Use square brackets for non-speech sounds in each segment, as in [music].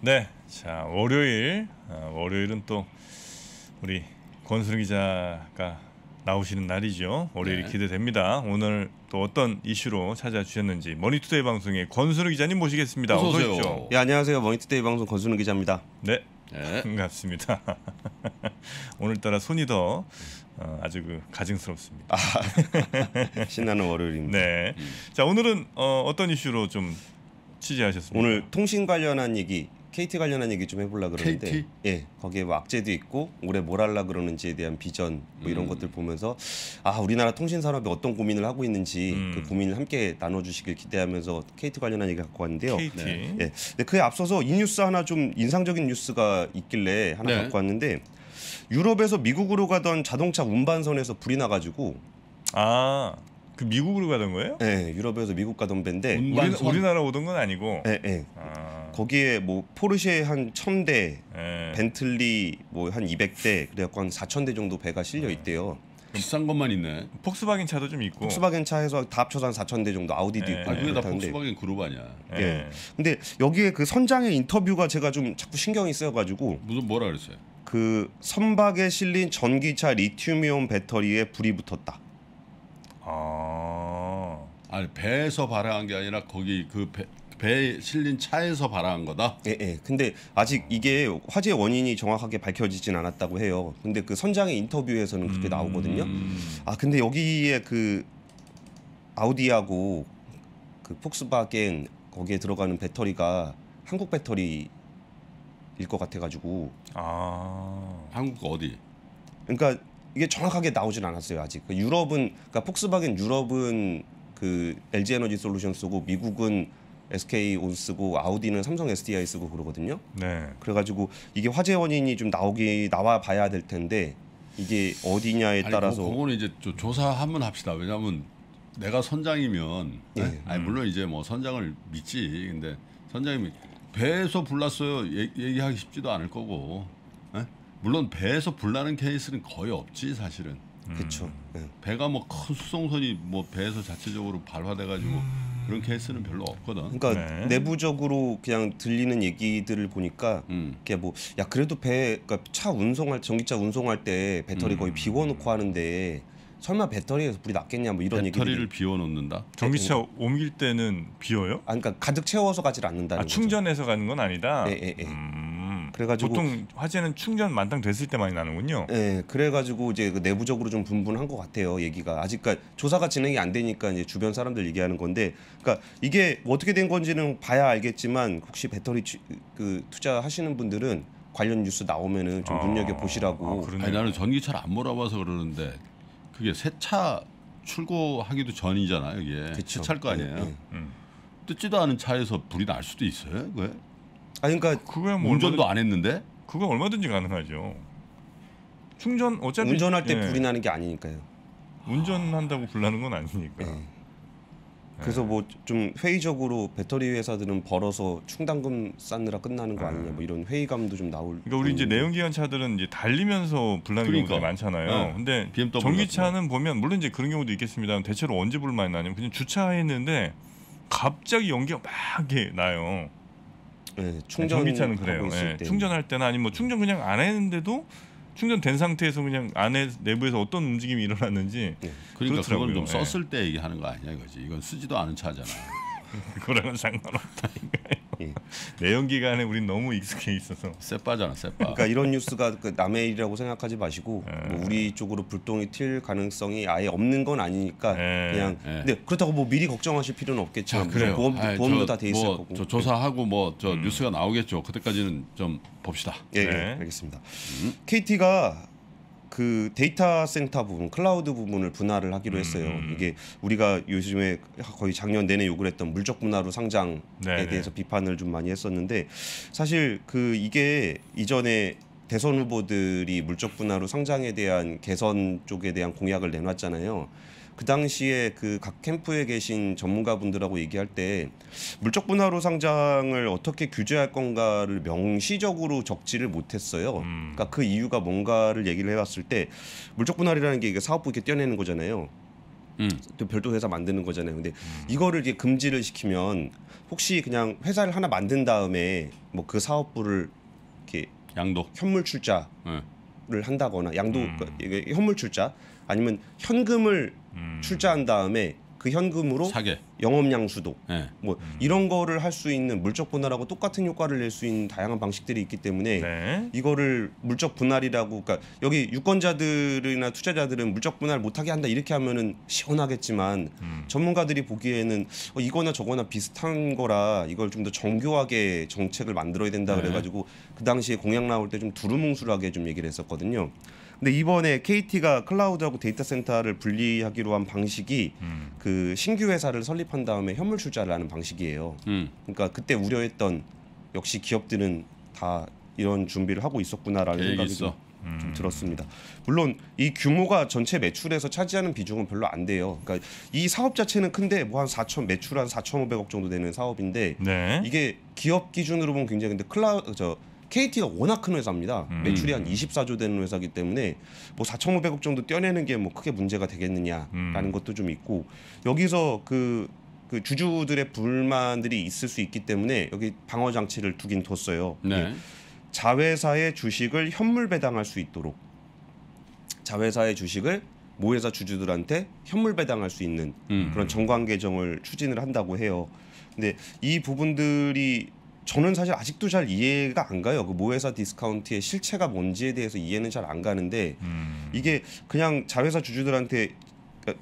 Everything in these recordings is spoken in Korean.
네, 자 월요일 어, 월요일은 또 우리 권순 기자가 나오시는 날이죠. 월요일이 네. 기대됩니다. 오늘 또 어떤 이슈로 찾아주셨는지 머니투데이 방송의 권순우 기자님 모시겠습니다. 어서 오세요. 어서 십시오 예, 안녕하세요. 머니투데이 방송 권순우 기자입니다. 네, 네. 반갑습니다. [laughs] 오늘따라 손이 더 어, 아주 그 가증스럽습니다. 아, [laughs] 신나는 월요일입니다. 네, 음. 자 오늘은 어, 어떤 이슈로 좀 취재하셨습니까? 오늘 통신 관련한 얘기 KT 관련한 얘기 좀 해보려 그러는데 KT? 예 거기에 뭐 악재도 있고 올해 뭘 하려 그러는지에 대한 비전 뭐 이런 음. 것들 보면서 아 우리나라 통신 산업이 어떤 고민을 하고 있는지 음. 그 고민을 함께 나눠주시길 기대하면서 KT 관련한 얘기 갖고 왔는데요. KT. 네. 예 네, 그에 앞서서 이 뉴스 하나 좀 인상적인 뉴스가 있길래 하나 네. 갖고 왔는데 유럽에서 미국으로 가던 자동차 운반선에서 불이 나가지고 아그 미국으로 가던 거예요? 네, 유럽에서 미국 가던 밴데 우리, 우리나라 오던 건 아니고. 네, 네. 아. 거기에 뭐 포르쉐 한 1000대, 네. 벤틀리 뭐 한 200대, 그래갖고 한 4000대 정도 배가 실려 있대요. 비싼 것만 있네. 폭스바겐 차도 좀 있고. 폭스바겐 차에서 다 합쳐서 한4 0 0 0대 정도 아우디도 네. 있고. 아, 그게 다 폭스바겐 그룹 아니야. 예. 네. 근데 여기에 그 선장의 인터뷰가 제가 좀 자꾸 신경이 쓰여가지고. 무슨 뭐라 그랬어요? 그 선박에 실린 전기차 리튬이온 배터리에 불이 붙었다. 아. 아니 배에서 발화한 게 아니라 거기 그 배, 배에 실린 차에서 발화한 거다. 예, 예. 근데 아직 이게 화재 원인이 정확하게 밝혀지진 않았다고 해요. 근데 그 선장의 인터뷰에서는 그렇게 음. 나오거든요. 아 근데 여기에 그 아우디하고 그 폭스바겐 거기에 들어가는 배터리가 한국 배터리일 것 같아가지고. 아. 한국 어디? 그러니까 이게 정확하게 나오진 않았어요 아직. 그 유럽은 그러니까 폭스바겐 유럽은 그 LG 에너지 솔루션 쓰고 미국은 SK 온 쓰고 아우디는 삼성 SDI 쓰고 그러거든요. 네. 그래가지고 이게 화재 원인이 좀 나오기 나와 봐야 될 텐데 이게 어디냐에 아니, 뭐 따라서 뭐 그거는 이제 조사 한번 합시다. 왜냐하면 내가 선장이면 예. 네? 아니, 물론 이제 뭐 선장을 믿지. 근데 선장님이 배에서 불났어요. 얘, 기하기 쉽지도 않을 거고. 네? 물론 배에서 불나는 케이스는 거의 없지 사실은. 그렇죠. 네. 배가 뭐큰 수송선이 뭐 배에서 자체적으로 발화돼가지고 음. 그런 케이스는 별로 없거든. 그러니까 네. 내부적으로 그냥 들리는 얘기들을 보니까 음. 그게 뭐 야 그래도 배, 그러니까 차 운송할 전기차 운송할 때 배터리 음. 거의 비워놓고 하는데 설마 배터리에서 불이 났겠냐 뭐 이런 얘기. 배터리를 비워놓는다. 전기차 네, 네. 옮길 때는 비워요? 아, 그러니까 가득 채워서 가지 않는다는 아, 충전해서 죠 가는 건 아니다. 네, 네, 네. 음. 그래가지고 보통 화재는 충전 만땅 됐을 때 많이 나는군요. 네, 그래가지고 이제 그 내부적으로 좀 분분한 것 같아요. 얘기가 아직 까지 그러니까 조사가 진행이 안 되니까 이제 주변 사람들 얘기하는 건데, 그러니까 이게 어떻게 된 건지는 봐야 알겠지만 혹시 배터리 주, 그 투자하시는 분들은 관련 뉴스 나오면은 좀 눈여겨 보시라고. 아, 아 아니, 나는 전기차를 안 몰아봐서 그러는데 그게 새 차 출고하기도 전이잖아요. 이게 새차일 거 아니에요. 네, 네. 음. 뜯지도 않은 차에서 불이 날 수도 있어요. 왜? 아 그러니까 그거야 뭐 운전도 얼마든지, 안 했는데? 그거 얼마든지 가능하죠. 충전 어차피 운전할 때 예. 불이 나는 게 아니니까요. 운전한다고 불 나는 건 아니니까. 예. 그래서 예. 뭐좀 회의적으로 배터리 회사들은 벌어서 충당금 쌓느라 끝나는 거 아니냐 예. 뭐 이런 회의감도 좀 나올. 그러니까 우리 이제 내연기관 차들은 이제 달리면서 불나는 그러니까. 경우가 많잖아요. 네. 근데 BMW 전기차는 보면 물론 이제 그런 경우도 있겠습니다 대체로 언제 불 많이 나냐면 그냥 주차했는데 갑자기 연기가 막 나요. 예, 네, 충전 전기차는 그래요. 네, 충전할 때나 아니면 뭐 충전 그냥 안 했는데도 충전된 상태에서 그냥 안에 내부에서 어떤 움직임이 일어났는지 네. 그러니까 그건 좀 썼을 때 얘기하는 거아니냐 이거지. 이건 쓰지도 않은 차잖아. [laughs] 그거랑은 상관없다. 예. 내연 기관에 우린 너무 익숙해 있어서 쎄빠잖아 쎄빠. 그러니까 이런 뉴스가 그 남의 일이라고 생각하지 마시고 예. 뭐 우리 쪽으로 불똥이 튈 가능성이 아예 없는 건 아니니까 예. 그냥 예. 근데 그렇다고 뭐 미리 걱정하실 필요는 없겠죠 그래요. 보험, 아이, 보험도 다 돼 있을 뭐 거고. 저 조사하고 뭐저 음. 뉴스가 나오겠죠. 그때까지는 좀 봅시다. 예, 네. 알겠습니다. 음. KT가 그 데이터 센터 부분, 클라우드 부분을 분할을 하기로 음, 했어요. 음, 음. 이게 우리가 요즘에 거의 작년 내내 욕을 했던 물적 분할로 상장에 네네. 네. 대해서 비판을 좀 많이 했었는데 사실 그 이게 이전에 대선 후보들이 물적 분할로 상장에 대한 개선 쪽에 대한 공약을 내놨잖아요. 그 당시에 그각 캠프에 계신 전문가분들하고 얘기할 때 물적 분화로 상장을 어떻게 규제할 건가를 명시적으로 적지를 못했어요. 음. 그러니까 그 이유가 뭔가를 얘기를 해봤을 때 물적 분할이라는 게 이게 사업부 이렇게 떼어내는 거잖아요. 음. 또 별도 회사 만드는 거잖아요. 근데 음. 이거를 이제 금지를 시키면 혹시 그냥 회사를 하나 만든 다음에 뭐 그 사업부를 이렇게 양도 현물 출자를 네. 한다거나 양도 음. 그러니까 이게 현물 출자 아니면 현금을 음. 출자한 다음에 그 현금으로 사게. 영업량 수도 네. 뭐 음. 이런 거를 할 수 있는 물적 분할하고 똑같은 효과를 낼 수 있는 다양한 방식들이 있기 때문에 네. 이거를 물적 분할이라고 그러니까 여기 유권자들이나 투자자들은 물적 분할 못하게 한다 이렇게 하면은 시원하겠지만 음. 전문가들이 보기에는 어, 이거나 저거나 비슷한 거라 이걸 좀 더 정교하게 정책을 만들어야 된다 네. 그래가지고 그 당시에 공약 나올 때 좀 두루뭉술하게 좀 얘기를 했었거든요. 근데 이번에 KT가 클라우드하고 데이터 센터를 분리하기로 한 방식이 음. 그 신규 회사를 설립한 다음에 현물 출자를 하는 방식이에요. 음. 그러니까 그때 우려했던 역시 기업들은 다 이런 준비를 하고 있었구나라는 생각이 있어. 좀, 좀 음. 들었습니다. 물론 이 규모가 전체 매출에서 차지하는 비중은 별로 안 돼요. 그러니까 이 사업 자체는 큰데 뭐 한 4천 매출 한 4,500억 정도 되는 사업인데 네. 이게 기업 기준으로 보면 굉장히 근데 클라우드 저 KT가 워낙 큰 회사입니다. 음. 매출이 한 24조 되는 회사기 때문에 뭐 4,500억 정도 떼내는 게 뭐 크게 문제가 되겠느냐라는 음. 것도 좀 있고 여기서 그, 그 주주들의 불만들이 있을 수 있기 때문에 여기 방어 장치를 두긴 뒀어요. 네. 예. 자회사의 주식을 현물 배당할 수 있도록 자회사의 주식을 모회사 주주들한테 현물 배당할 수 있는 음. 그런 정관 개정을 추진을 한다고 해요. 근데 이 부분들이 저는 사실 아직도 잘 이해가 안 가요. 그 모회사 디스카운트의 실체가 뭔지에 대해서 이해는 잘 안 가는데 음. 이게 그냥 자회사 주주들한테 그,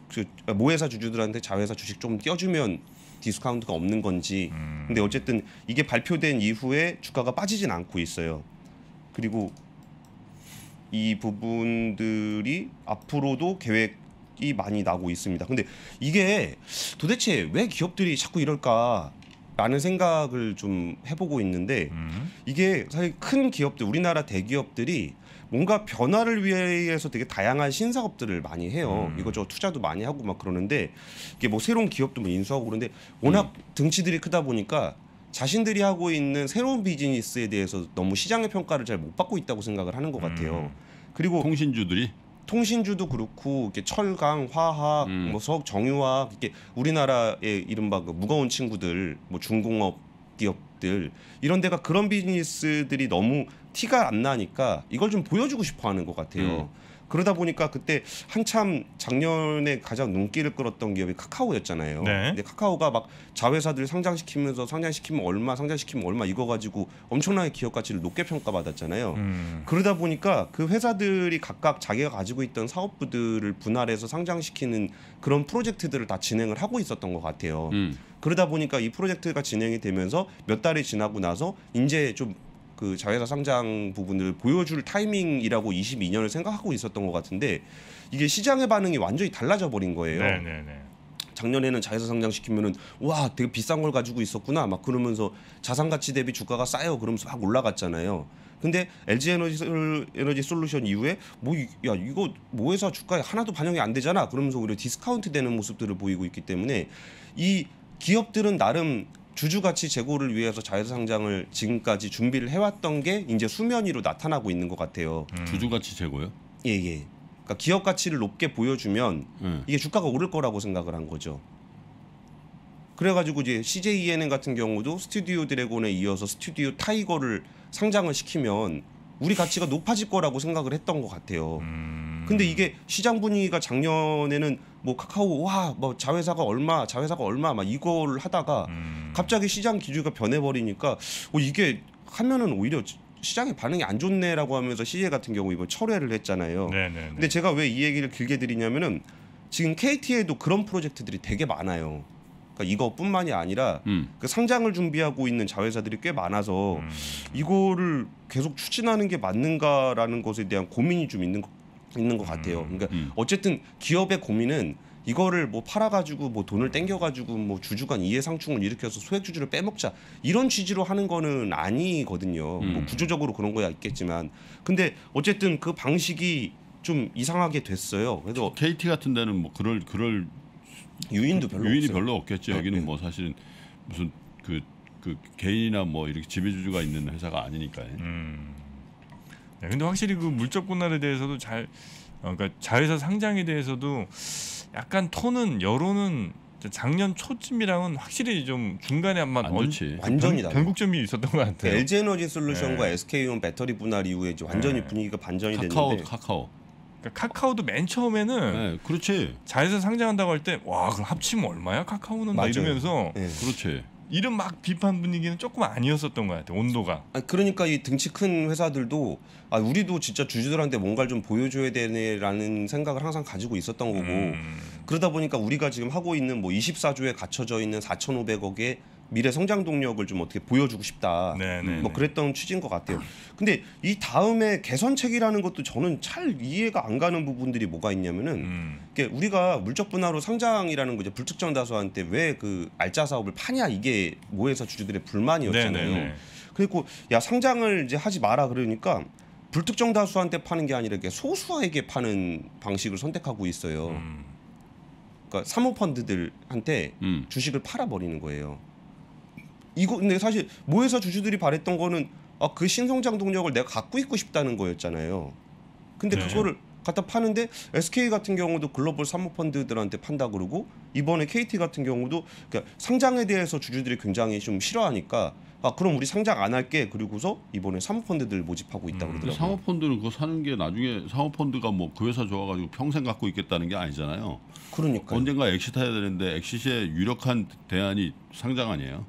그 모회사 주주들한테 자회사 주식 좀 띄워주면 디스카운트가 없는 건지. 음. 근데 어쨌든 이게 발표된 이후에 주가가 빠지진 않고 있어요. 그리고 이 부분들이 앞으로도 계획이 많이 나고 있습니다. 근데 이게 도대체 왜 기업들이 자꾸 이럴까? 라는 생각을 좀 해보고 있는데 음. 이게 사실 큰 기업들 우리나라 대기업들이 뭔가 변화를 위해서 되게 다양한 신사업들을 많이 해요. 음. 이거저거 투자도 많이 하고 막 그러는데 이게 뭐 새로운 기업도 뭐 인수하고 그러는데 워낙 음. 등치들이 크다 보니까 자신들이 하고 있는 새로운 비즈니스에 대해서 너무 시장의 평가를 잘 못 받고 있다고 생각을 하는 것 같아요. 음. 그리고 통신주들이 통신주도 그렇고 이렇게 철강, 화학, 음. 뭐석, 정유화 이렇게 우리나라의 이른바 그 무거운 친구들 뭐 중공업 기업들 이런 데가 그런 비즈니스들이 너무 티가 안 나니까 이걸 좀 보여주고 싶어 하는 것 같아요. 음. 그러다 보니까 그때 한참 작년에 가장 눈길을 끌었던 기업이 카카오였잖아요. 네. 근데 카카오가 막 자회사들 상장시키면서 상장시키면 얼마, 상장시키면 얼마 이거 가지고 엄청나게 기업 가치를 높게 평가받았잖아요. 음. 그러다 보니까 그 회사들이 각각 자기가 가지고 있던 사업부들을 분할해서 상장시키는 그런 프로젝트들을 다 진행을 하고 있었던 것 같아요. 음. 그러다 보니까 이 프로젝트가 진행이 되면서 몇 달이 지나고 나서 이제 좀그 자회사 상장 부분을 보여줄 타이밍이라고 22년을 생각하고 있었던 것 같은데 이게 시장의 반응이 완전히 달라져 버린 거예요. 네네네. 네, 네. 작년에는 자회사 상장시키면은 와 되게 비싼 걸 가지고 있었구나 막 그러면서 자산 가치 대비 주가가 싸요 그러면서 확 올라갔잖아요. 근데 LG 에너지, 에너지 솔루션 이후에 뭐야 이거 모 뭐 회사 주가에 하나도 반영이 안 되잖아 그러면서 오히려 디스카운트 되는 모습들을 보이고 있기 때문에 이 기업들은 나름 주주가치 제고를 위해서 자회사상장을 지금까지 준비를 해왔던 게 이제 수면 위로 나타나고 있는 것 같아요. 음. 주주가치 제고요? 예, 예. 그러니까 기업 가치를 높게 보여주면 음. 이게 주가가 오를 거라고 생각을 한 거죠. 그래가지고 이제 CJ ENM 같은 경우도 스튜디오 드래곤에 이어서 스튜디오 타이거를 상장을 시키면 우리 가치가 높아질 거라고 생각을 했던 것 같아요. 음. 근데 이게 시장 분위기가 작년에는 뭐 카카오 와 뭐 자회사가 얼마 자회사가 얼마 막 이걸 하다가 음. 갑자기 시장 기준이 변해버리니까 어, 이게 하면은 오히려 시장의 반응이 안 좋네라고 하면서 CJ 같은 경우 이번 철회를 했잖아요. 네네네. 네, 네. 근데 제가 왜 이 얘기를 길게 드리냐면은 지금 KT에도 그런 프로젝트들이 되게 많아요. 그러니까 이거뿐만이 아니라 음. 그 상장을 준비하고 있는 자회사들이 꽤 많아서 음. 이거를 계속 추진하는 게 맞는가라는 것에 대한 고민이 좀 있는 것 있는 것 같아요. 음. 그러니까 음. 어쨌든 기업의 고민은 이거를 뭐 팔아가지고 뭐 돈을 땡겨가지고 뭐 주주간 이해상충을 일으켜서 소액 주주를 빼먹자 이런 취지로 하는 거는 아니거든요. 뭐 음. 뭐 구조적으로 그런 거야 있겠지만 근데 어쨌든 그 방식이 좀 이상하게 됐어요. 그래서 KT 같은 데는 뭐 그럴 그럴 유인도 별로 유인이 없어요. 별로 없겠죠. 네. 여기는 네. 뭐 사실은 무슨 그, 그 개인이나 뭐 이렇게 지배주주가 있는 회사가 아니니까요. 음. 네, 근데 확실히 그 물적 분할에 대해서도 잘 어, 그러니까 자회사 상장에 대해서도 약간 톤은 여론은 작년 초쯤이랑은 확실히 좀 중간에 아마 완전히 변곡점이 있었던 것 같아요. LG 네, 에너지 솔루션과 네. SK온 배터리 분할 이후에 이제 완전히 네. 분위기가 반전이 카카오, 됐는데 카카오 그러니까 카카오도 맨 처음에는 네, 그렇지. 자회사 상장한다고 할 때 와 그럼 합치면 얼마야 카카오는 맞아요. 이러면서 네. 그렇지. 이름막 비판 분위기는 조금 아니었었던 것같아 온도가 아 그러니까 이 등치 큰 회사들도 아 우리도 진짜 주주들한테 뭔가를 좀 보여줘야 되네라는 생각을 항상 가지고 있었던 거고 음. 그러다 보니까 우리가 지금 하고 있는 뭐 24조에 갇혀져 있는 4,500억의 미래 성장 동력을 좀 어떻게 보여주고 싶다. 네네. 네, 뭐 네. 그랬던 취지인 것 같아요. 근데 이 다음에 개선책이라는 것도 저는 잘 이해가 안 가는 부분들이 뭐가 있냐면은 음. 우리가 물적 분화로 상장이라는 거죠 불특정 다수한테 왜 그 알짜 사업을 파냐 이게 모회사 주주들의 불만이었잖아요. 네네네. 네, 그리고 야 상장을 이제 하지 마라 그러니까 불특정 다수한테 파는 게 아니라 이게 소수에게 파는 방식을 선택하고 있어요. 음. 그러니까 사모펀드들한테 음. 주식을 팔아버리는 거예요. 이거 근데 사실 모회사 주주들이 바랬던 거는 아, 그 신성장 동력을 내가 갖고 있고 싶다는 거였잖아요. 근데 네. 그거를 갖다 파는데 SK 같은 경우도 글로벌 사모펀드들한테 판다 그러고 이번에 KT 같은 경우도 그러니까 상장에 대해서 주주들이 굉장히 좀 싫어하니까 아 그럼 우리 상장 안 할게 그리고서 이번에 사모펀드들 모집하고 있다 고 음, 그러더라고요. 사모펀드는 그거 사는 게 나중에 사모펀드가 뭐 그 회사 좋아가지고 평생 갖고 있겠다는 게 아니잖아요. 그러니까 언젠가 엑시트해야 되는데 엑시트의 유력한 대안이 상장 아니에요.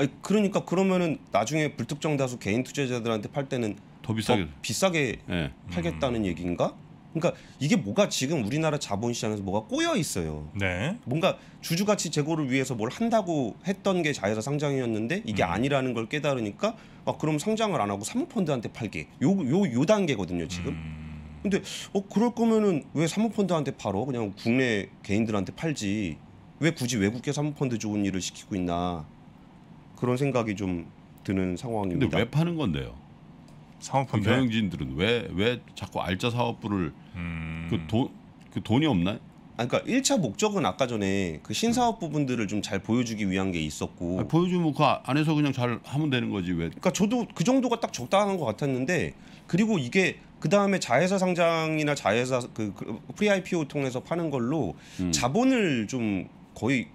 아니, 그러니까 그러면은 나중에 불특정 다수 개인 투자자들한테 팔 때는 더 비싸게 더 비싸게 네. 팔겠다는 음. 얘기인가? 그러니까 이게 뭐가 지금 우리나라 자본시장에서 뭐가 꼬여 있어요. 네. 뭔가 주주가치 제고를 위해서 뭘 한다고 했던 게 자회사 상장이었는데 이게 음. 아니라는 걸 깨달으니까 아 그럼 상장을 안 하고 사모펀드한테 팔게. 요 요요 요, 요 단계거든요 지금. 음. 근데 어 그럴 거면은 왜 사모펀드한테 팔어? 그냥 국내 개인들한테 팔지. 왜 굳이 외국계 사모펀드 좋은 일을 시키고 있나? 그런 생각이 좀 드는 상황입니다. 근데 왜 파는 건데요? 그 상호판매 경영진들은 왜 왜 자꾸 알짜 사업부를 그 돈그 음. 그 돈이 없나요? 아, 그러니까 1차 목적은 아까 전에 그 신사업 부분들을 좀 잘 보여주기 위한 게 있었고 아니, 보여주면 그 아, 안에서 그냥 잘 하면 되는 거지 왜? 그러니까 저도 그 정도가 딱 적당한 것 같았는데 그리고 이게 그 다음에 자회사 상장이나 자회사 그, 그 프리 IPO 통해서 파는 걸로 음. 자본을 좀 거의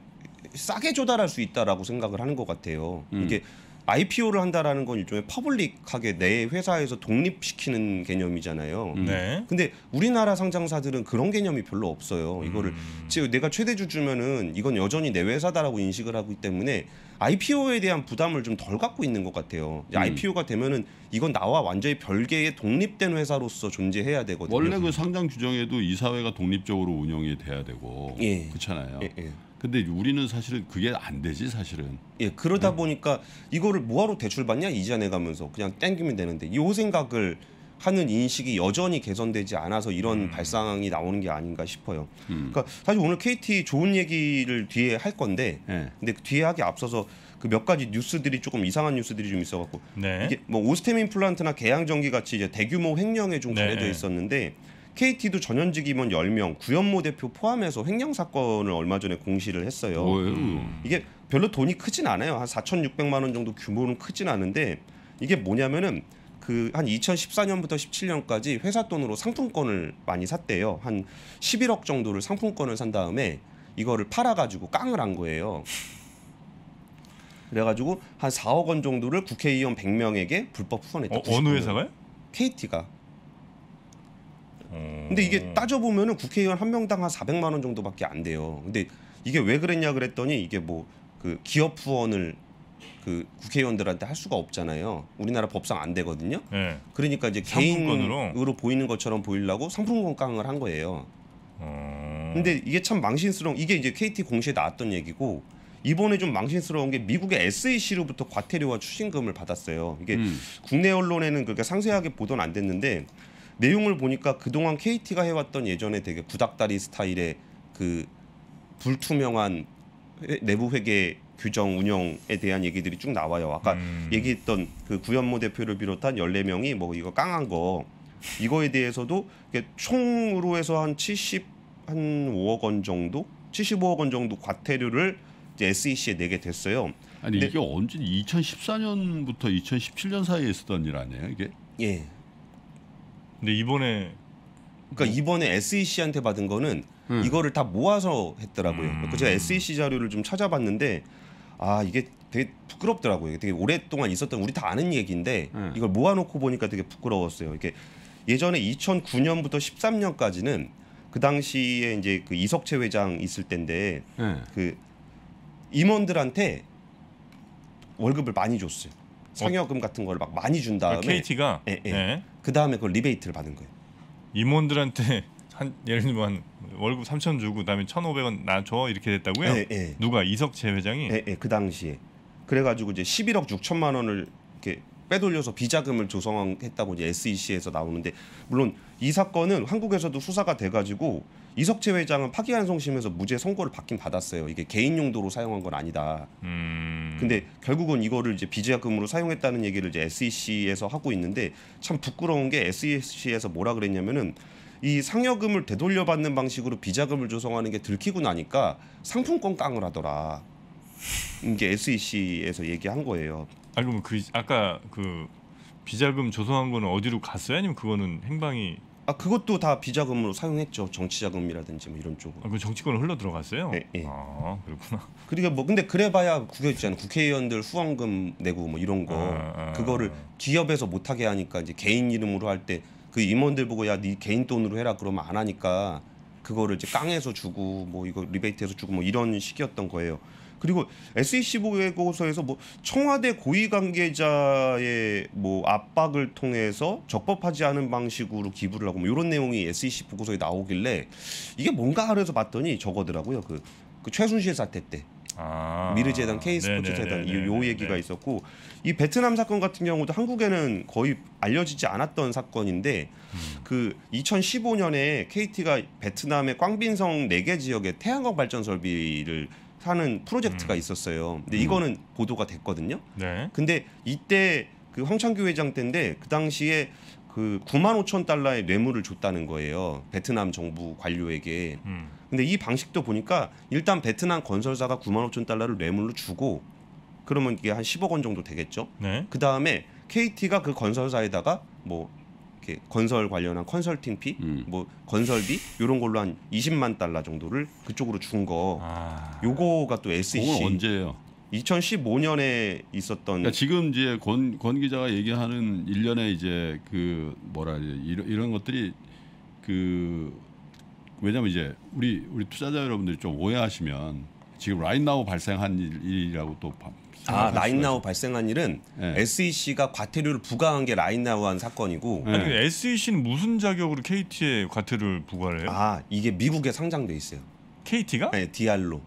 싸게 조달할 수 있다라고 생각을 하는 것 같아요. 음. 이게 IPO를 한다라는 건 일종의 퍼블릭하게 내 회사에서 독립시키는 개념이잖아요. 음. 네. 근데 우리나라 상장사들은 그런 개념이 별로 없어요. 이거를 음. 내가 최대주 주면은 이건 여전히 내 회사다라고 인식을 하기 고있 때문에 IPO에 대한 부담을 좀 덜 갖고 있는 것 같아요. 음. IPO가 되면은 이건 나와 완전히 별개의 독립된 회사로서 존재해야 되거든요. 원래 그 상장 규정에도 이사회가 독립적으로 운영이 돼야 되고 예. 그렇잖아요. 예, 예. 근데 우리는 사실은 그게 안 되지 사실은. 예 그러다 네. 보니까 이거를 뭐하러 대출 받냐 이자 내가면서 그냥 땡기면 되는데 이 생각을 하는 인식이 여전히 개선되지 않아서 이런 음. 발상이 나오는 게 아닌가 싶어요. 음. 그러니까 사실 오늘 KT 좋은 얘기를 뒤에 할 건데 네. 근데 뒤에 하기 앞서서 그 몇 가지 뉴스들이 조금 이상한 뉴스들이 좀 있어갖고 네. 이게 뭐 오스테민 플란트나 계양 전기 같이 이제 대규모 횡령에 좀 네, 관여돼 네. 있었는데. KT도 전현직 임원 10명, 구현모 대표 포함해서 횡령 사건을 얼마 전에 공시를 했어요. 음. 이게 별로 돈이 크진 않아요. 한 4,600만 원 정도 규모는 크진 않은데 이게 뭐냐면은 그 한 2014년부터 17년까지 회사 돈으로 상품권을 많이 샀대요. 한 11억 정도를 상품권을 산 다음에 이거를 팔아가지고 깡을 한 거예요. 그래가지고 한 4억 원 정도를 국회의원 100명에게 불법 후원했다. 어, 어느 회사가요? KT가. 근데 이게 음. 따져보면은 국회의원 한 명당 한 400만 원 정도밖에 안 돼요. 근데 이게 왜 그랬냐 그랬더니 이게 뭐 그 기업 후원을 그 국회의원들한테 할 수가 없잖아요. 우리나라 법상 안 되거든요. 네. 그러니까 이제 상품권으로? 개인으로 보이는 것처럼 보이려고 상품권 깡을 한 거예요. 어... 근데 이게 참 망신스러운 이게 이제 KT 공시에 나왔던 얘기고 이번에 좀 망신스러운 게 미국의 SEC로부터 과태료와 추징금을 받았어요. 이게 음. 국내 언론에는 그러니까 상세하게 보도는 안 됐는데 내용을 보니까 그동안 KT가 해왔던 예전에 되게 구닥다리 스타일의 그 불투명한 내부 회계 규정 운영에 대한 얘기들이 쭉 나와요. 아까 음. 얘기했던 그 구현모 대표를 비롯한 열네 명이뭐 이거 깡한 거 이거에 대해서도 총으로 해서 한 70, 한 5억 원 정도? 75억 원 정도 과태료를 이제 SEC에 내게 됐어요. 아니 이게 언제 2014년부터 2017년 사이에 있었던 일 아니에요, 이게? 예. 근데 이번에 그러니까 뭐 이번에 SEC한테 받은 거는 음. 이거를 다 모아서 했더라고요. 음. 그 제가 SEC 자료를 좀 찾아봤는데 아 이게 되게 부끄럽더라고요. 되게 오랫동안 있었던 우리 다 아는 얘기인데 음. 이걸 모아놓고 보니까 되게 부끄러웠어요. 이게 예전에 2009년부터 13년까지는 그 당시에 이제 그 이석채 회장 있을 때인데 네. 그 임원들한테 월급을 많이 줬어요. 상여금 같은 걸막 많이 준 그 다음에 그 KT가 예, 예. 네. 그 다음에 그 리베이트를 받은 거예요. 임원들한테 [laughs] 한 예를 들면 월급 3천 주고 그다음에 1,500원 나 줘 이렇게 됐다고요? 예, 예. 누가 이석재 회장이? 예, 예, 그 당시에 그래가지고 이제 11억 6천만 원을 이렇게 빼돌려서 비자금을 조성했다고 이제 SEC에서 나오는데 물론 이 사건은 한국에서도 수사가 돼가지고 이석채 회장은 파기환송심에서 무죄 선고를 받긴 받았어요. 이게 개인 용도로 사용한 건 아니다. 음... 근데 결국은 이거를 이제 비자금으로 사용했다는 얘기를 이제 SEC에서 하고 있는데 참 부끄러운 게 SEC에서 뭐라 그랬냐면은 이 상여금을 되돌려 받는 방식으로 비자금을 조성하는 게 들키고 나니까 상품권 깡을 하더라. 이게 SEC에서 얘기한 거예요. 아니 그면그 아까 그 비자금 조성한 거는 어디로 갔어요? 아니면 그거는 행방이 아 그것도 다 비자금으로 사용했죠. 정치자금이라든지 뭐 이런 쪽으로. 아, 그정치권을 흘러 들어갔어요? 예, 예. 아 그렇구나. 그리고 그러니까 뭐 근데 그래봐야 그게 있잖아요. 국회의원들 후원금 내고 뭐 이런 거 아, 아. 그거를 기업에서 못하게 하니까 이제 개인 이름으로 할 때 그 임원들 보고 야네 개인 돈으로 해라 그러면 안 하니까 그거를 이제 깡해서 주고 뭐 이거 리베이트해서 주고 뭐 이런 식이었던 거예요. 그리고 SEC 보고서에서 뭐 청와대 고위 관계자의 뭐 압박을 통해서 적법하지 않은 방식으로 기부를 하고 뭐 이런 내용이 SEC 보고서에 나오길래 이게 뭔가 하면서 봤더니 저거더라고요. 그, 그 최순실 사태 때. 아, 미르재단, 케이스포츠재단 이, 요 얘기가 있었고 이 베트남 사건 같은 경우도 한국에는 거의 알려지지 않았던 사건인데 음. 그 2015년에 KT가 베트남의 꽝빈성 4개 지역에 태양광 발전 설비를 하는 프로젝트가 음. 있었어요. 근데 음. 이거는 보도가 됐거든요. 네. 근데 이때 그 황창규 회장 때인데 그 당시에 그 9만 5천 달러의 뇌물을 줬다는 거예요. 베트남 정부 관료에게. 음. 근데 이 방식도 보니까 일단 베트남 건설사가 9만 5천 달러를 뇌물로 주고 그러면 이게 한 10억 원 정도 되겠죠. 네. 그 다음에 KT가 그 건설사에다가 뭐 이렇게 건설 관련한 컨설팅 피, 음. 뭐 건설비 이런 걸로 한 20만 달러 정도를 그쪽으로 준 거. 아. 요거가 또 SEC. 언제예요? 2015년에 있었던 그러니까 지금 이제 권, 권 기자가 얘기하는 일련의 이제 그 뭐라 이제 이런, 이런 것들이 그 왜냐면 이제 우리 우리 투자자 여러분들이 좀 오해하시면 지금 라인나우 발생한 일이라고 또 아, 라인나우 아, 발생한 일은 네. SEC가 과태료를 부과한 게 라인나우한 사건이고 네. 아니 근데 SEC는 무슨 자격으로 KT에 과태료를 부과를 해요? 아 이게 미국에 상장돼 있어요. KT가? 네, 디알로.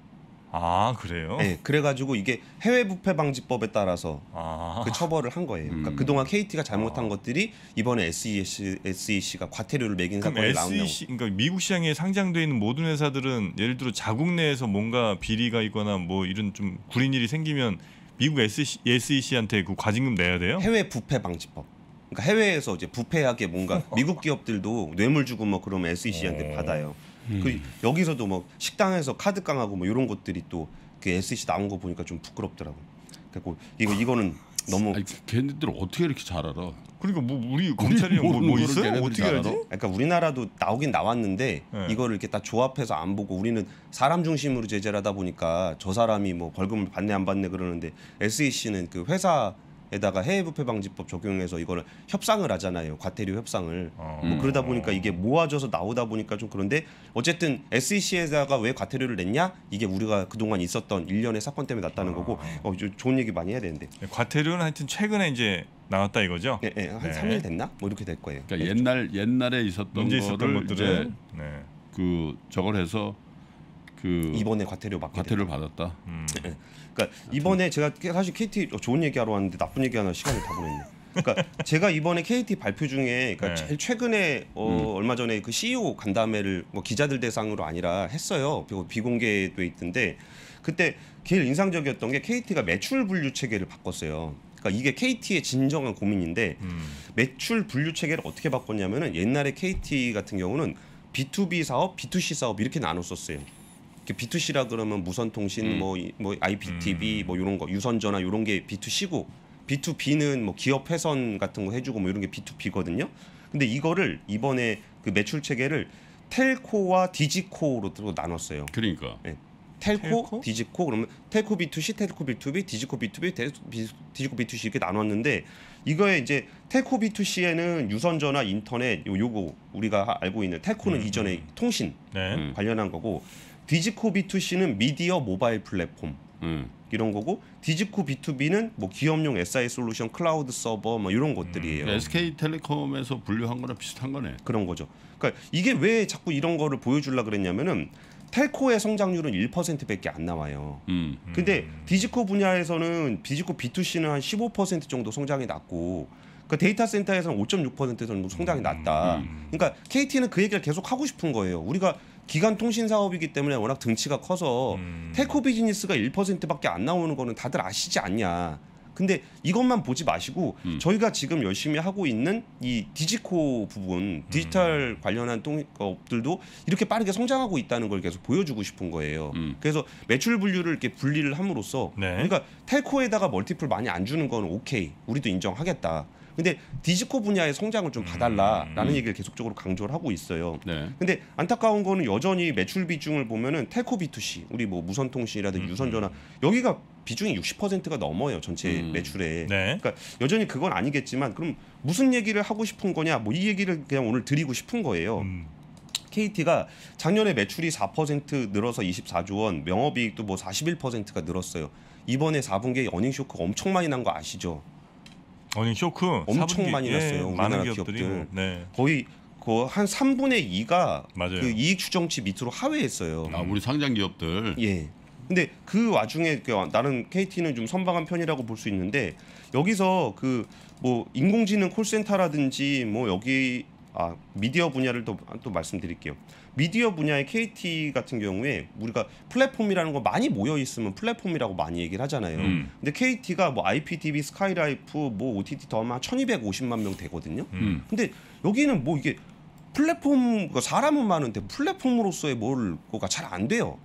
아 그래요? 네, 그래가지고 이게 해외 부패 방지법에 따라서 아. 그 처벌을 한 거예요. 그러니까 음. 그동안 KT가 잘못한 아. 것들이 이번에 SEC, SEC가 e 과태료를 매긴 사건이 e 나온다고. 그러니까 미국 시장에 상장돼 있는 모든 회사들은 예를 들어 자국 내에서 뭔가 비리가 있거나 뭐 이런 좀 구린 일이 생기면 미국 SEC, s e e 한테그 과징금 내야 돼요? 해외 부패 방지법. 그러니까 해외에서 이제 부패하게 뭔가 [laughs] 미국 기업들도 뇌물 주고 뭐 그러면 SEC한테 어. 받아요. 음. 그 여기서도 뭐 식당에서 카드 깡하고 뭐 이런 것들이 또그 SEC 나온 거 보니까 좀 부끄럽더라고. 그리고 이거 이거는 아, 너무 아니, 걔네들 어떻게 이렇게 잘 알아? 그러니까 뭐 우리 검찰이 뭐, 뭐, 뭐 있어요? 어떻게 알지? 그러니까 우리나라도 나오긴 나왔는데 네. 이거를 이렇게 다 조합해서 안 보고 우리는 사람 중심으로 제재를 하다 보니까 저 사람이 뭐 벌금을 받네 안 받네 그러는데 SEC는 그 회사 에다가 해외 부패 방지법 적용해서 이거를 협상을 하잖아요 과태료 협상을 어. 뭐 그러다 보니까 이게 모아져서 나오다 보니까 좀 그런데 어쨌든 SEC에다가 왜 과태료를 냈냐 이게 우리가 그동안 있었던 일련의 사건 때문에 났다는 아. 거고 어, 좋은 얘기 많이 해야 되는데 네, 과태료는 하여튼 최근에 이제 나왔다 이거죠? 네, 네. 한 네. 3일 됐나? 뭐 이렇게 될 거예요. 그러니까 옛날 옛날에 있었던 거를 것들 이제 네. 그 저걸 해서 그 이번에 과태료 받게 과태료 받았다. 음. 예, 그러니까 이번에 제가 사실 KT 어, 좋은 얘기하러 왔는데 나쁜 얘기하나 시간을 다 보냈네. 그러니까 [laughs] 제가 이번에 KT 발표 중에 그러니까 네. 제일 최근에 어, 음. 얼마 전에 그 CEO 간담회를 뭐 기자들 대상으로 아니라 했어요. 그리고 비공개돼 있던데 그때 제일 인상적이었던 게 KT가 매출 분류 체계를 바꿨어요. 그러니까 이게 KT의 진정한 고민인데 음. 매출 분류 체계를 어떻게 바꿨냐면은 옛날에 KT 같은 경우는 B2B 사업, B2C 사업 이렇게 나눴었어요. B2C라 그러면 무선 통신 뭐뭐 음. 뭐 IPTV 뭐 이런 음. 뭐 거 유선 전화 이런 게 B2C고 B2B는 뭐 기업 회선 같은 거 해주고 뭐 이런 게 B2B거든요. 근데 이거를 이번에 그 매출 체계를 텔코와 디지코로 또 나눴어요. 그러니까. 네. 텔코, 텔코? 디지코 그러면 텔코 B2C, 텔코 B2B, 디지코 B2B, 디지코 B2C 이렇게 나눴는데 이거에 이제 텔코 B2C에는 유선전화, 인터넷 요거 우리가 알고 있는 텔코는 음. 이전에 음. 통신 네. 음. 관련한 거고 디지코 B2C는 미디어 모바일 플랫폼 음. 이런 거고 디지코 B2B는 뭐 기업용 SI 솔루션 클라우드 서버 뭐 이런 것들이에요. 음. SK 텔레콤에서 분류한 거랑 비슷한 거네. 그런 거죠. 그러니까 이게 왜 자꾸 이런 거를 보여주려 그랬냐면은 텔코의 성장률은 1%밖에 안 나와요. 음. 근데 디지코 분야에서는 디지코 B2C는 한 15% 정도 성장이 났고 그 데이터 센터에서는 5.6% 정도 성장이 음. 났다. 음. 그러니까 KT는 그 얘기를 계속 하고 싶은 거예요. 우리가 기간 통신 사업이기 때문에 워낙 등치가 커서 음. 테코 비즈니스가 1%밖에 안 나오는 거는 다들 아시지 않냐. 근데 이것만 보지 마시고 음. 저희가 지금 열심히 하고 있는 이 디지코 부분 음. 디지털 음. 관련한 동업들도 이렇게 빠르게 성장하고 있다는 걸 계속 보여주고 싶은 거예요. 음. 그래서 매출 분류를 이렇게 분리를 함으로써 네. 그러니까 텔코에다가 멀티플 많이 안 주는 건 오케이 우리도 인정하겠다. 근데 디지코 분야의 성장을 좀 음. 봐달라라는 음. 얘기를 계속적으로 강조를 하고 있어요. 네. 근데 안타까운 거는 여전히 매출 비중을 보면은 테코 B2C 우리 뭐 무선통신이라든지 음. 유선전화 음. 여기가 비중이 60%가 넘어요 전체 음. 매출에. 네. 그러니까 여전히 그건 아니겠지만 그럼 무슨 얘기를 하고 싶은 거냐 뭐 이 얘기를 그냥 오늘 드리고 싶은 거예요. KT가 음. 작년에 매출이 4% 늘어서 24조 원, 명업이익도 뭐 41%가 늘었어요. 이번에 4분기에 어닝쇼크 엄청 많이 난 거 아시죠? 아니 쇼크 엄청 4분기, 많이 났어요. 예, 우리나라 많은 기업들. 기업들 네. 거의 그한 3분의 2가 맞아요. 그 이익 추정치 밑으로 하회했어요. 아 우리 상장 기업들. 예. 근데 그 와중에 그 나는 KT는 좀 선방한 편이라고 볼 수 있는데 여기서 그 뭐 인공지능 콜센터라든지 뭐 여기 아 미디어 분야를 또 또 말씀드릴게요. 미디어 분야의 KT 같은 경우에 우리가 플랫폼이라는 거 많이 모여 있으면 플랫폼이라고 많이 얘기를 하잖아요. 음. 근데 KT가 뭐 IPTV, 스카이라이프, 뭐 OTT 더마 1,250만 명 되거든요. 음. 음. 근데 여기는 뭐 이게 플랫폼 그러니까 사람은 많은데 플랫폼으로서의 뭘거가 잘 안 돼요.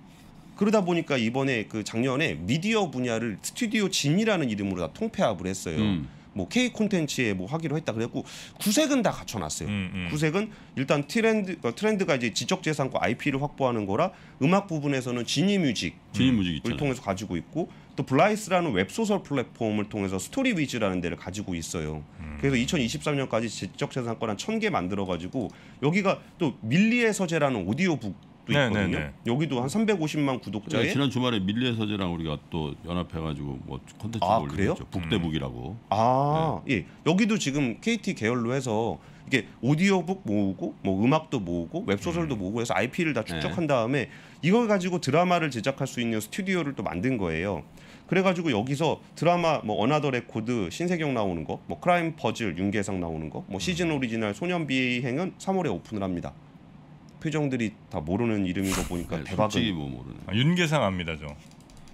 그러다 보니까 이번에 그 작년에 미디어 분야를 스튜디오 진이라는 이름으로 다 통폐합을 했어요. 음. 뭐 K 콘텐츠에 뭐 하기로 했다 그랬고 구색은 다 갖춰놨어요. 음, 음. 구색은 일단 트렌드 어, 트렌드가 이제 지적 재산과 IP를 확보하는 거라 음악 부분에서는 지니 뮤직 음. 지니 뮤직을 통해서 가지고 있고 또 블라이스라는 웹 소설 플랫폼을 통해서 스토리 위즈라는 데를 가지고 있어요. 음. 그래서 2023년까지 지적 재산권 한천 개 만들어 가지고 여기가 또 밀리의 서재라는 오디오북 네, 네, 있거든요. 네네네. 여기도 한 350만 구독자에 그 지난 주말에 밀리의 서재랑 우리가 또 연합해가지고 뭐 컨텐츠 아, 올렸죠. 북대북이라고. 음. 아 네. 예. 여기도 지금 KT 계열로 해서 이게 오디오북 모으고 뭐 음악도 모으고 웹소설도 음. 모으고 해서 IP를 다 네. 축적한 다음에 이걸 가지고 드라마를 제작할 수 있는 스튜디오를 또 만든 거예요. 그래가지고 여기서 드라마 뭐 어나더 레코드 신세경 나오는 거, 뭐 크라임 퍼즐 윤계상 나오는 거, 뭐 시즌 음. 오리지널 소년 비행은 3월에 오픈을 합니다. 표정들이 다 모르는 이름인거 보니까 네, 솔직히 대박은 뭐 모르는. 아, 윤계상 압니다 저.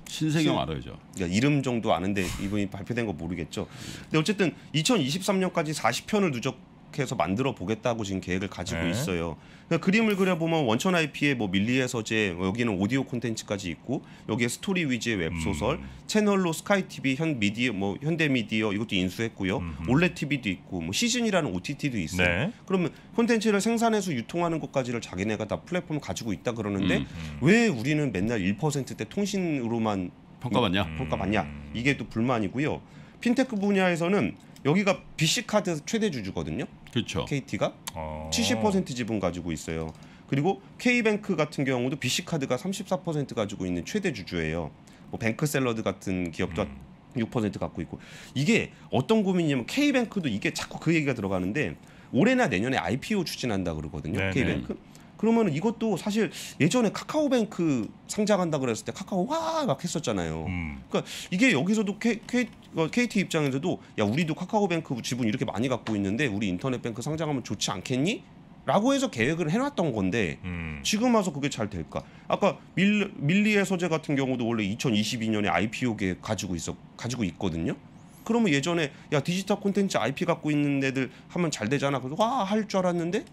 신세경 알아야죠. 그러니까 이름 정도 아는데 이분이 발표된 거 모르겠죠. 근데 어쨌든 2023년까지 40편을 누적 해서 만들어 보겠다고 지금 계획을 가지고 네. 있어요. 그러니까 그림을 그려보면 원천 IP에 뭐 밀리에서제 여기는 오디오 콘텐츠까지 있고 여기에 스토리 위주의 웹 음. 소설, 음. 채널로 스카이 TV, 현 미디어 뭐 현대 미디어 이것도 인수했고요. 음 올레 TV도 있고 뭐 시즌이라는 OTT도 있어요. 네. 그러면 콘텐츠를 생산해서 유통하는 것까지를 자기네가 다 플랫폼을 가지고 있다 그러는데 음왜 음. 우리는 맨날 1%대 통신으로만 평가받냐? 음, 평가받냐? 이게 또 불만이고요. 핀테크 분야에서는 여기가 BC카드 최대 주주거든요. 그렇죠. KT가 어... 70% 지분 가지고 있어요. 그리고 K뱅크 같은 경우도 BC카드가 34% 가지고 있는 최대 주주예요. 뭐 뱅크샐러드 같은 기업도 음. 6% 갖고 있고 이게 어떤 고민이냐면 K뱅크도 이게 자꾸 그 얘기가 들어가는데 올해나 내년에 IPO 추진한다 그러거든요. 네네. K뱅크. 그러면 이것도 사실 예전에 카카오뱅크 상장 한다 그랬을 때 카카오 와 막 했었잖아요. 음. 그러니까 이게 여기서도 K, K, KT 입장에서도 야 우리도 카카오뱅크 지분 이렇게 많이 갖고 있는데 우리 인터넷뱅크 상장하면 좋지 않겠니? 라고 해서 계획을 해놨던 건데 음. 지금 와서 그게 잘 될까? 아까 밀, 밀리의 소재 같은 경우도 원래 2022년에 IPO 계획 가지고 있어 가지고 있거든요. 그러면 예전에 야 디지털 콘텐츠 IP 갖고 있는 애들 하면 잘 되잖아. 그래서 와 할 줄 알았는데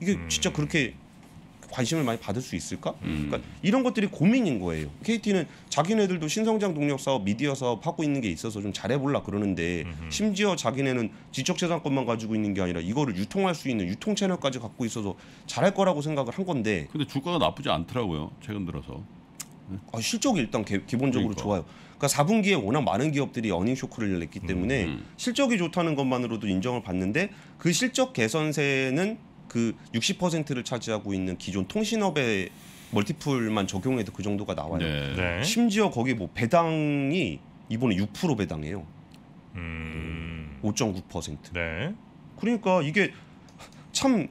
이게 음. 진짜 그렇게 관심을 많이 받을 수 있을까? 음. 그러니까 이런 것들이 고민인 거예요. KT는 자기네들도 신성장 동력 사업, 미디어 사업 하고 있는 게 있어서 좀 잘해볼라 그러는데 음흠. 심지어 자기네는 지적재산권만 가지고 있는 게 아니라 이거를 유통할 수 있는 유통 채널까지 갖고 있어서 잘할 거라고 생각을 한 건데. 근데 주가가 나쁘지 않더라고요. 최근 들어서. 아, 실적이 일단 개, 기본적으로 그러니까. 좋아요. 그러니까 4분기에 워낙 많은 기업들이 어닝 쇼크를 냈기 때문에 음, 음. 실적이 좋다는 것만으로도 인정을 받는데 그 실적 개선세는 그 60%를 차지하고 있는 기존 통신업의 멀티플만 적용해도 그 정도가 나와요. 네. 네. 심지어 거기 뭐 배당이 이번에 6% 배당해요. 음. 5.9%. 네. 그러니까 이게 참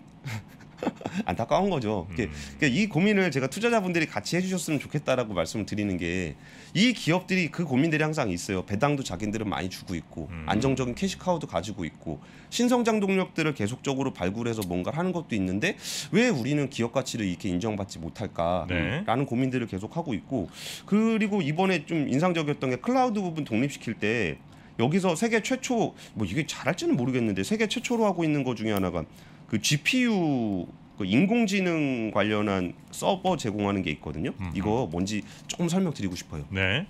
[laughs] 안타까운 거죠. 음. 그러이 그러니까 고민을 제가 투자자분들이 같이 해주셨으면 좋겠다라고 말씀을 드리는 게 이 기업들이 그 고민들이 항상 있어요. 배당도 자기들은 많이 주고 있고 음. 안정적인 캐시카우도 가지고 있고 신성장 동력들을 계속적으로 발굴해서 뭔가를 하는 것도 있는데 왜 우리는 기업 가치를 이렇게 인정받지 못할까라는 네. 고민들을 계속 하고 있고 그리고 이번에 좀 인상적이었던 게 클라우드 부분 독립시킬 때 여기서 세계 최초 뭐 이게 잘할지는 모르겠는데 세계 최초로 하고 있는 것 중에 하나가 그 GPU 그 인공지능 관련한 서버 제공하는 게 있거든요. 음, 음. 이거 뭔지 조금 설명드리고 싶어요. 네.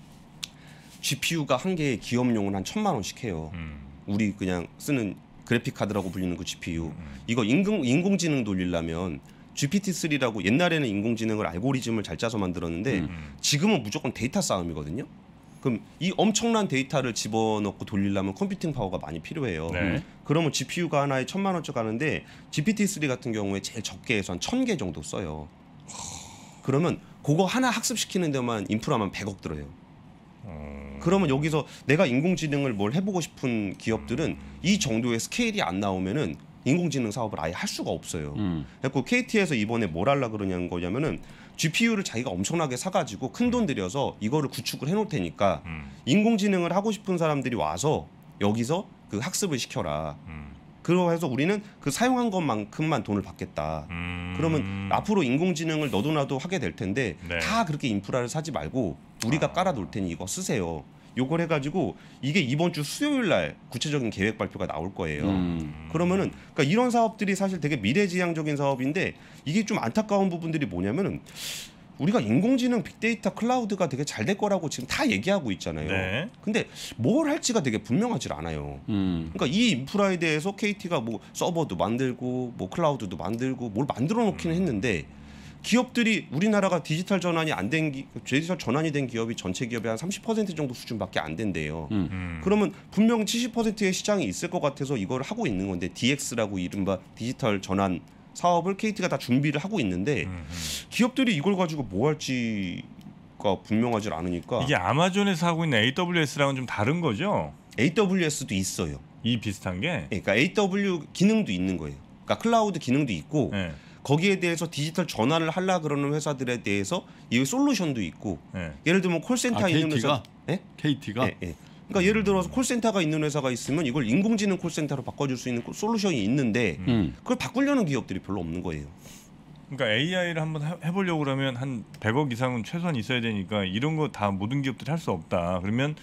GPU가 한 개의 기업용은 한 천만 원씩 해요. 음. 우리 그냥 쓰는 그래픽 카드라고 불리는 그 GPU. 음, 음. 이거 인공 인공지능 돌리려면 GPT-3라고 옛날에는 인공지능을 알고리즘을 잘 짜서 만들었는데 음. 음. 지금은 무조건 데이터 싸움이거든요. 그럼 이 엄청난 데이터를 집어넣고 돌리려면 컴퓨팅 파워가 많이 필요해요. 네. 음. 그러면 GPU가 하나에 천만 원 쯤 가는데 GPT-3 같은 경우에 제일 적게 해서 한 천 개 정도 써요. 그러면 그거 하나 학습시키는 데만 인프라만 100억 들어요. 음. 그러면 여기서 내가 인공지능을 뭘 해보고 싶은 기업들은 이 정도의 스케일이 안 나오면은 인공지능 사업을 아예 할 수가 없어요. 음. 그래서 KT에서 이번에 뭘 하려 그러냐는 거냐면은 GPU를 자기가 엄청나게 사가지고 큰 돈 들여서 이거를 구축을 해놓을 테니까 음. 인공지능을 하고 싶은 사람들이 와서 여기서 그 학습을 시켜라. 음. 그래서 우리는 그 사용한 것만큼만 돈을 받겠다. 음. 그러면 앞으로 인공지능을 너도나도 하게 될 텐데 네. 다 그렇게 인프라를 사지 말고 우리가 아. 깔아놓을 테니 이거 쓰세요. 요걸 해가지고 이게 이번 주 수요일 날 구체적인 계획 발표가 나올 거예요. 음. 그러면은 그러니까 이런 사업들이 사실 되게 미래지향적인 사업인데 이게 좀 안타까운 부분들이 뭐냐면은 우리가 인공지능 빅데이터 클라우드가 되게 잘 될 거라고 지금 다 얘기하고 있잖아요. 네. 근데 뭘 할지가 되게 분명하질 않아요. 음. 그러니까 이 인프라에 대해서 KT가 뭐 서버도 만들고 뭐 클라우드도 만들고 뭘 만들어 놓기는 음. 했는데 기업들이 우리나라가 디지털 전환이 안된 디지털 전환이 된 기업이 전체 기업의 한 30% 정도 수준밖에 안 된대요. 음, 음. 그러면 분명 70%의 시장이 있을 것 같아서 이걸 하고 있는 건데 DX라고 이른바 디지털 전환 사업을 KT가 다 준비를 하고 있는데 음, 음, 기업들이 이걸 가지고 뭐 할지가 분명하지 않으니까 이게 아마존에서 하고 있는 AWS랑은 좀 다른 거죠? AWS도 있어요. 이 비슷한 게? 네, 그러니까 AW 기능도 있는 거예요. 그러니까 클라우드 기능도 있고. 네. 거기에 대해서 디지털 전환을 하려 그러는 회사들에 대해서 이 솔루션도 있고 네. 예를 들면 콜센터 아, 있는 회사 네? KT가 네, 네. 그러니까 음. 예를 들어서 콜센터가 있는 회사가 있으면 이걸 인공지능 콜센터로 바꿔줄 수 있는 그 솔루션이 있는데 음. 음. 그걸 바꾸려는 기업들이 별로 없는 거예요. 그러니까 AI를 한번 해보려고 그러면 한 100억 이상은 최소한 있어야 되니까 이런 거 다 모든 기업들이 할 수 없다. 그러면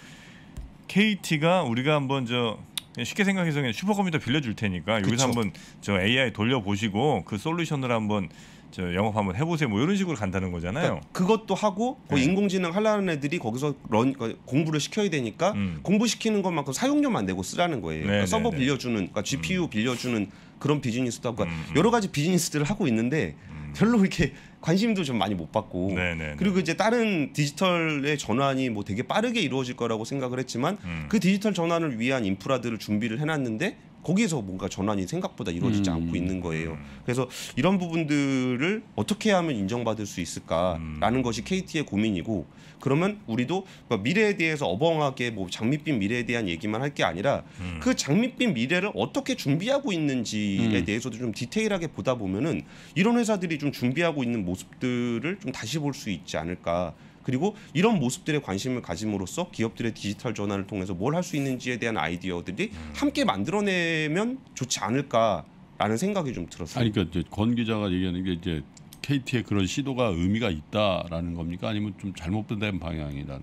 KT가 우리가 한번 저 예, 쉽게 생각해서 그냥 슈퍼컴퓨터 빌려줄 테니까 여기서 한번 저 AI 돌려보시고 그 솔루션을 한번 저 영업 한번 해보세요 뭐 이런 식으로 간다는 거잖아요. 그러니까 그것도 하고 그 네. 인공지능 하려는 애들이 거기서 런 그 공부를 시켜야 되니까 음. 공부시키는 것만큼 사용료만 내고 쓰라는 거예요. 그러니까 네, 네, 서버 네. 빌려주는, 그러니까 GPU 음. 빌려주는 그런 비즈니스도 하고 그러니까 여러 가지 비즈니스들을 하고 있는데. 음. 별로 그렇게 관심도 좀 많이 못 받고 네네네. 네, 네. 그리고 이제 다른 디지털의 전환이 뭐 되게 빠르게 이루어질 거라고 생각을 했지만 음. 그 디지털 전환을 위한 인프라들을 준비를 해놨는데 거기서 에 뭔가 전환이 생각보다 이루어지지 음. 않고 있는 거예요. 그래서 이런 부분들을 어떻게 하면 인정받을 수 있을까라는 음. 것이 KT의 고민이고 그러면 우리도 그러니까 미래에 대해서 어벙하게 뭐 장밋빛 미래에 대한 얘기만 할 게 아니라 음. 그 장밋빛 미래를 어떻게 준비하고 있는지에 음. 대해서도 좀 디테일하게 보다 보면은 이런 회사들이 좀 준비하고 있는 모습들을 좀 다시 볼 수 있지 않을까 그리고 이런 모습들에 관심을 가짐으로써 기업들의 디지털 전환을 통해서 뭘 할 수 있는지에 대한 아이디어들이 음. 함께 만들어내면 좋지 않을까라는 생각이 좀 들었어요. 아니 그러니까 권 기자가 얘기하는 게 이제 KT의 그런 시도가 의미가 있다라는 겁니까? 아니면 좀 잘못된 방향이라는?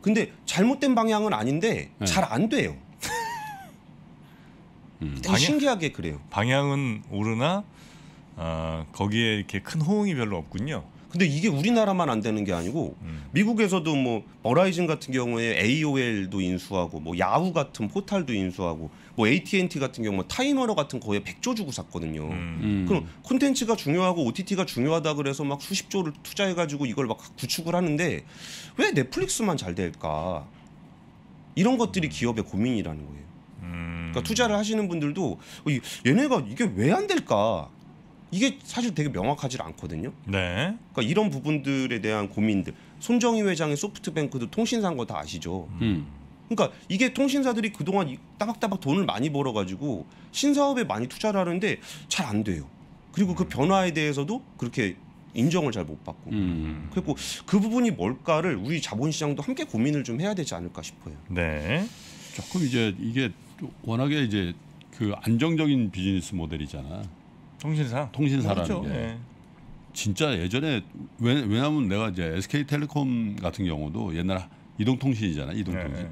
근데 잘못된 방향은 아닌데 네. 잘안 돼요. 음. 방향, 신기하게 그래요. 방향은 오르나 어, 거기에 이렇게 큰 호응이 별로 없군요. 근데 이게 우리나라만 안 되는 게 아니고 음. 미국에서도 뭐 버라이즌 같은 경우에 AOL도 인수하고 뭐 야후 같은 포탈도 인수하고 뭐 AT&T 같은 경우 뭐 타이머러 같은 거에 백조 주고 샀거든요. 음. 음. 그럼 콘텐츠가 중요하고 OTT가 중요하다 그래서 막 수십 조를 투자해 가지고 이걸 막 구축을 하는데 왜 넷플릭스만 잘 될까? 이런 것들이 음. 기업의 고민이라는 거예요. 음. 그러니까 투자를 하시는 분들도 어, 얘네가 이게 왜 안 될까? 이게 사실 되게 명확하지 않거든요. 네. 그러니까 이런 부분들에 대한 고민들. 손정희 회장의 소프트뱅크도 통신사인 거 다 아시죠. 음. 그러니까 이게 통신사들이 그동안 따박따박 돈을 많이 벌어가지고 신사업에 많이 투자를 하는데 잘 안 돼요. 그리고 그 변화에 대해서도 그렇게 인정을 잘 못 받고 음. 그리고 그 부분이 뭘까를 우리 자본시장도 함께 고민을 좀 해야 되지 않을까 싶어요. 네. 조금 이제 이게 워낙에 이제 그 안정적인 비즈니스 모델이잖아. 통신사. 통신사라는 그렇죠. 게. 네. 진짜 예전에 왜, 왜냐하면 내가 이제 SK텔레콤 같은 경우도 옛날 이동통신이잖아 이동통신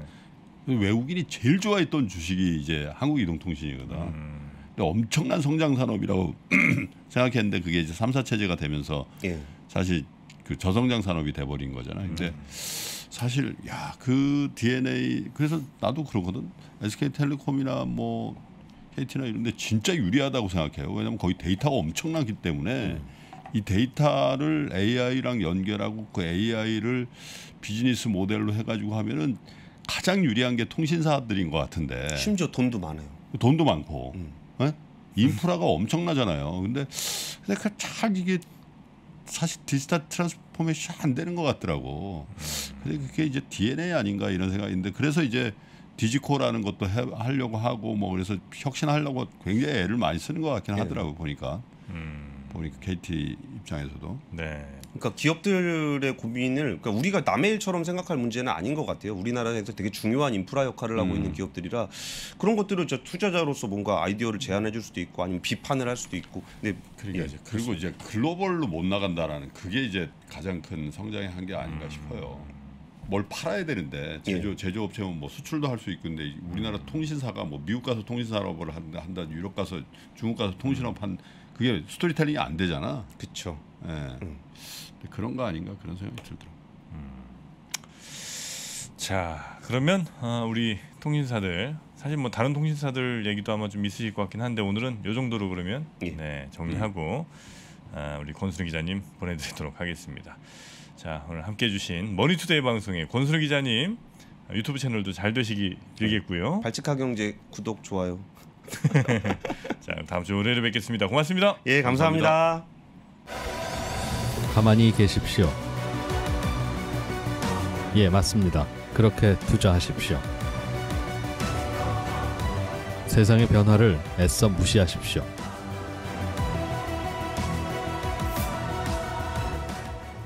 네. 외국인이 제일 좋아했던 주식이 이제 한국 이동통신이거든 음. 근데 엄청난 성장 산업이라고 [clears throat] 생각했는데 그게 이제 3, 사 체제가 되면서 예. 사실 그 저성장 산업이 돼버린 거잖아 근데 음. 사실 야 그 DNA 그래서 나도 그러거든 SK텔레콤이나 뭐 KT나 이런 데 진짜 유리하다고 생각해요. 왜냐하면 거의 데이터가 엄청나기 때문에 음. 이 데이터를 AI랑 연결하고 그 AI를 비즈니스 모델로 해가지고 하면은 가장 유리한 게 통신사들인 것 같은데. 심지어 돈도 많아요. 돈도 많고. 음. 네? 인프라가 음. 엄청나잖아요. 근데 근데 그 잘 이게 사실 디지털 트랜스포메이션 안 되는 것 같더라고. 음. 근데 그게 이제 DNA 아닌가 이런 생각인데 그래서 이제 디지코라는 것도 해, 하려고 하고 뭐 그래서 혁신하려고 굉장히 애를 많이 쓰는 것 같긴 예. 하더라고 네. 보니까 음. 보니까 KT 입장에서도 네. 그러니까 기업들의 고민을 그러니까 우리가 남의 일처럼 생각할 문제는 아닌 것 같아요. 우리나라에서 되게 중요한 인프라 역할을 하고 음. 있는 기업들이라 그런 것들을 저 투자자로서 뭔가 아이디어를 제안해 줄 수도 있고 아니면 비판을 할 수도 있고. 근데 그러니까 예. 이제 그리고 이제 글로벌로 못 나간다라는 그게 이제 가장 큰 성장의 한계 아닌가 음. 싶어요. 뭘 팔아야 되는데 제조 예. 제조업체는뭐 수출도 할 수 있고 근데 우리나라 통신사가 뭐 미국 가서 통신사업을 한다, 한다 유럽 가서 중국 가서 통신업 한 그게 스토리텔링이 안 되잖아. 그렇죠. 예. 음. 그런 거 아닌가 그런 생각이 들더라고. 음. 자 그러면 아, 우리 통신사들 사실 뭐 다른 통신사들 얘기도 아마 좀 있으실 것 같긴 한데 오늘은 요 정도로 그러면 예. 네 음. 정리하고 음. 아, 우리 권순 기자님 보내드리도록 하겠습니다. 자 오늘 함께 해주신 머니투데이 방송의 권순우 기자님 유튜브 채널도 잘 되시기 빌겠고요. 네. 발칙하 경제 구독 좋아요. [laughs] 자 다음 주 월요일에 뵙겠습니다. 고맙습니다. 예 감사합니다. 감사합니다. 가만히 계십시오. 예 맞습니다. 그렇게 투자하십시오. 세상의 변화를 애써 무시하십시오.